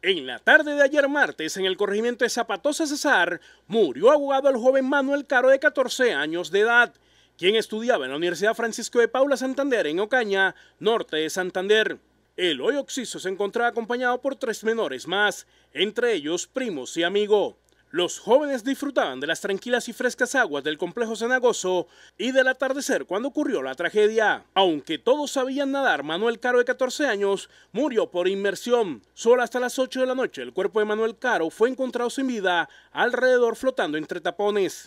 En la tarde de ayer martes, en el corregimiento de Zapatosa Cesar, murió ahogado el joven Manuel Caro de 14 años de edad, quien estudiaba en la Universidad Francisco de Paula Santander en Ocaña, norte de Santander. El hoy occiso se encontraba acompañado por tres menores más, entre ellos primos y amigo. Los jóvenes disfrutaban de las tranquilas y frescas aguas del complejo cenagoso y del atardecer cuando ocurrió la tragedia. Aunque todos sabían nadar, Manuel Caro de 14 años murió por inmersión. Solo hasta las 8 de la noche el cuerpo de Manuel Caro fue encontrado sin vida alrededor flotando entre tapones.